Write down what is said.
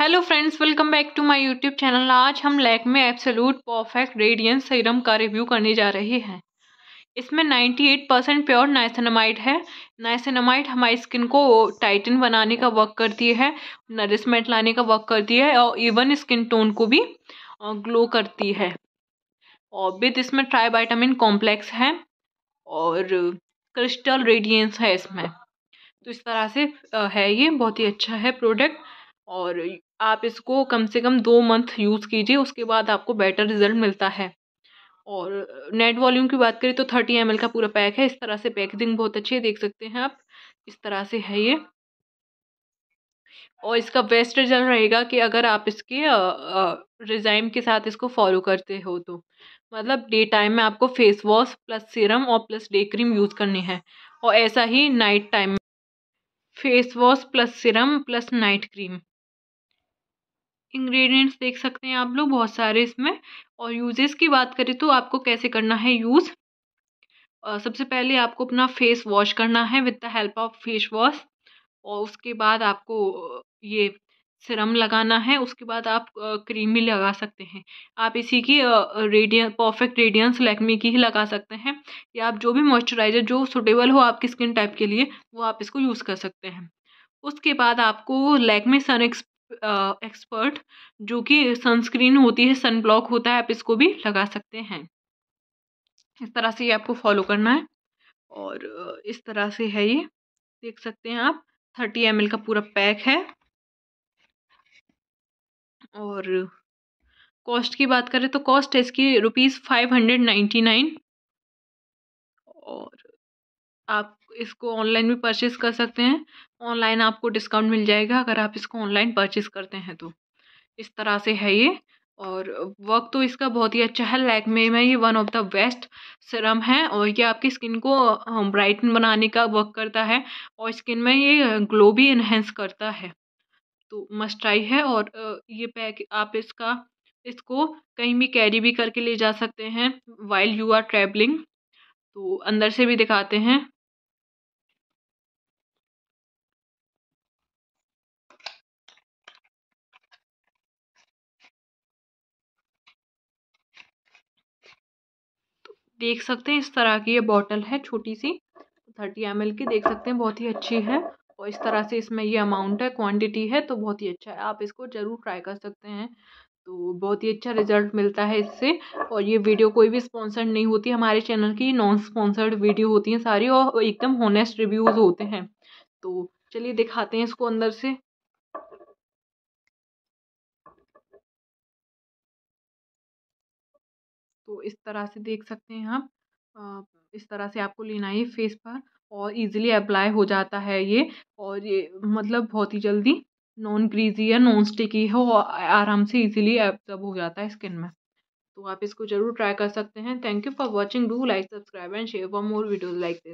hello friends welcome back to my YouTube channel आज हम Lakme absolute perfect radiance serum का review करने जा रहे हैं इसमें 98 परसेंट प्योर नाइसनामाइड है नाइसनामाइड हमारी स्किन को टाइटन बनाने का वर्क करती है नरिशमेंट लाने का वर्क करती है और इवन स्किन टोन को भी ग्लो करती है और विद इसमें ट्राईवाइटामिन कॉम्प्लेक्स है और क्रिस्टल रेडियंस है इसमें तो इस तरह से है ये बहुत ही अच्छा है प्रोडक्ट और आप इसको कम से कम दो मंथ यूज़ कीजिए उसके बाद आपको बेटर रिजल्ट मिलता है और नेट वॉल्यूम की बात करें तो थर्टी एम का पूरा पैक है इस तरह से पैकेजिंग बहुत अच्छी है देख सकते हैं आप इस तरह से है ये और इसका बेस्ट रिजल्ट रहेगा कि अगर आप इसके रिजाइम के साथ इसको फॉलो करते हो तो मतलब डे टाइम में आपको फेस वॉश प्लस सीरम और प्लस डे क्रीम यूज़ करनी है और ऐसा ही नाइट टाइम में face wash plus serum plus night cream ingredients देख सकते हैं आप लोग बहुत सारे इसमें और यूजेस की बात करें तो आपको कैसे करना है यूज़ सबसे पहले आपको अपना फेस वॉश करना है with the help of face wash और उसके बाद आपको ये सिरम लगाना है उसके बाद आप क्रीम भी लगा सकते हैं आप इसी की रेडियन परफेक्ट रेडियंस लैक्मी की ही लगा सकते हैं या आप जो भी मॉइस्चराइज़र जो सुटेबल हो आपकी स्किन टाइप के लिए वो आप इसको यूज़ कर सकते हैं उसके बाद आपको लैक्मी सन एक्स एक्सपर्ट जो कि सनस्क्रीन होती है सन ब्लॉक होता है आप इसको भी लगा सकते हैं इस तरह से ये आपको फॉलो करना है और इस तरह से है ये देख सकते हैं आप थर्टी एम का पूरा पैक है और कॉस्ट की बात करें तो कॉस्ट है इसकी rupees five hundred ninety nine और आप इसको ऑनलाइन भी परचेज़ कर सकते हैं ऑनलाइन आपको डिस्काउंट मिल जाएगा अगर आप इसको ऑनलाइन परचेज़ करते हैं तो इस तरह से है ये और वर्क तो इसका बहुत ही अच्छा है लैक में ये one of the best serum है और ये आपकी स्किन को ब्राइटन बनाने का वर्क करता है और स्किन में ये ग्लो भी इन्हेंस करता है तो मस्ट ट्राई है और ये पैक आप इसका इसको कहीं भी कैरी भी करके ले जा सकते हैं वाइल यू आर ट्रैवलिंग तो अंदर से भी दिखाते हैं देख सकते हैं इस तरह की ये बॉटल है छोटी सी थर्टी एम की देख सकते हैं बहुत ही अच्छी है और इस तरह से इसमें ये अमाउंट है क्वांटिटी है तो बहुत ही अच्छा है आप इसको ज़रूर ट्राई कर सकते हैं तो बहुत ही अच्छा रिजल्ट मिलता है इससे और ये वीडियो कोई भी स्पॉन्सर्ड नहीं होती हमारे चैनल की नॉन स्पॉन्सर्ड वीडियो होती हैं सारी और एकदम होनेस्ट रिव्यूज़ होते हैं तो चलिए दिखाते हैं इसको अंदर से तो इस तरह से देख सकते हैं आप इस तरह से आपको लेना है फेस पर और इजीली अप्लाई हो जाता है ये और ये मतलब बहुत ही जल्दी नॉन ग्रीजी या नॉन स्टिकी है और आराम से इजीली एब्जॉर्ब हो जाता है स्किन में तो आप इसको जरूर ट्राई कर सकते हैं thank you for watching do like subscribe and share for more videos like this